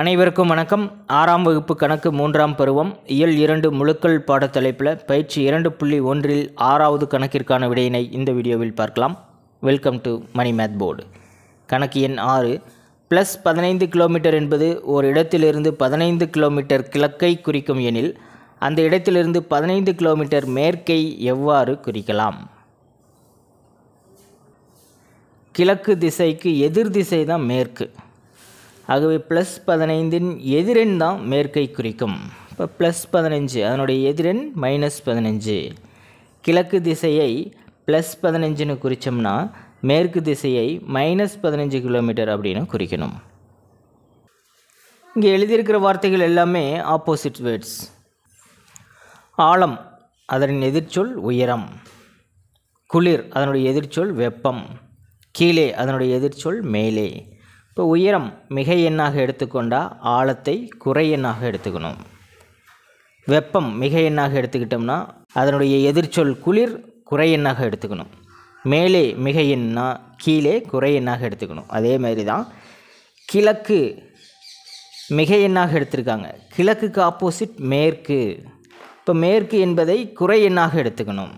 அனைவருக்கும் வணக்கம் ஆறாம் வகுப்பு கணக்கு மூன்றாம் பருவம் இயல் இரண்டு முழுக்கள் பாடத்தலைப்பில் பயிற்சி இரண்டு புள்ளி ஒன்றில் ஆறாவது கணக்கிற்கான விடையினை இந்த வீடியோவில் பார்க்கலாம் welcome to Mani math board கணக்கு எண் ஆறு ப்ளஸ் பதினைந்து கிலோமீட்டர் என்பது ஒரு இடத்திலிருந்து பதினைந்து கிலோமீட்டர் கிழக்கை குறிக்கும் எனில் அந்த இடத்திலிருந்து பதினைந்து கிலோமீட்டர் மேற்கை எவ்வாறு குறிக்கலாம் கிழக்கு திசைக்கு எதிர் திசை தான் மேற்கு ஆகவே ப்ளஸ் பதினைந்தின் எதிரெண் தான் மேற்கை குறிக்கும் இப்போ ப்ளஸ் பதினஞ்சு அதனுடைய எதிரெண் மைனஸ் பதினஞ்சு கிழக்கு திசையை ப்ளஸ் பதினஞ்சுன்னு குறித்தோம்னா மேற்கு திசையை மைனஸ் பதினஞ்சு கிலோமீட்டர் அப்படின்னு குறிக்கணும் இங்கே எழுதியிருக்கிற வார்த்தைகள் எல்லாமே ஆப்போசிட் வேர்ட்ஸ் ஆழம் அதனின் எதிர்ச்சொல் உயரம் குளிர் அதனுடைய எதிர்ச்சொல் வெப்பம் கீழே அதனுடைய எதிர்ச்சொல் மேலே இப்போ உயரம் மிகை எண்ணாக எடுத்துக்கொண்டால் ஆழத்தை குறை எண்ணாக எடுத்துக்கணும் வெப்பம் மிகை எண்ணாக எடுத்துக்கிட்டோம்னா அதனுடைய எதிர்ச்சொல் குளிர் குறை எண்ணாக எடுத்துக்கணும் மேலே மிகை எண்ணா கீழே குறை எண்ணாக எடுத்துக்கணும் அதே மாதிரி தான் கிழக்கு மிகை எண்ணாக எடுத்திருக்காங்க கிழக்குக்கு ஆப்போசிட் மேற்கு இப்போ மேற்கு என்பதை குறை எண்ணாக எடுத்துக்கணும்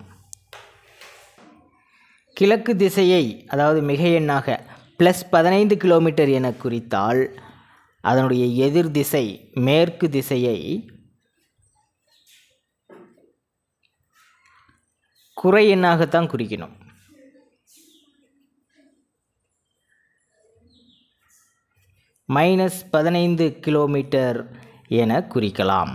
கிழக்கு திசையை அதாவது மிகை எண்ணாக ப்ளஸ் பதினைந்து கிலோமீட்டர் என குறித்தால் அதனுடைய எதிர் திசை மேற்கு திசையை குறை எண்ணாகத்தான் குறிக்கணும் மைனஸ் பதினைந்து கிலோமீட்டர் என குறிக்கலாம்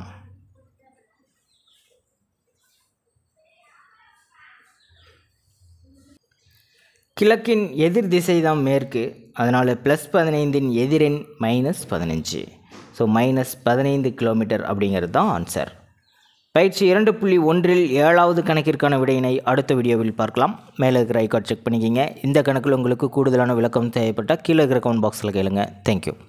கிழக்கின் எதிர் திசை தான் மேற்கு அதனால் ப்ளஸ் பதினைந்தின் எதிரெண் மைனஸ் பதினஞ்சு ஸோ மைனஸ் பதினைந்து கிலோமீட்டர் அப்படிங்கிறது தான் ஆன்சர் பயிற்சி இரண்டு புள்ளி ஒன்றில் ஏழாவது கணக்கிற்கான விடையினை அடுத்த வீடியோவில் பார்க்கலாம் மேலே இருக்கிற ஐக்கார்ட் செக் பண்ணிக்கிங்க இந்த கணக்கில் உங்களுக்கு கூடுதலான விளக்கம் தேவைப்பட்டால் கீழே இருக்கிற கமெண்ட் பாக்ஸில் கேளுங்க தேங்க்யூ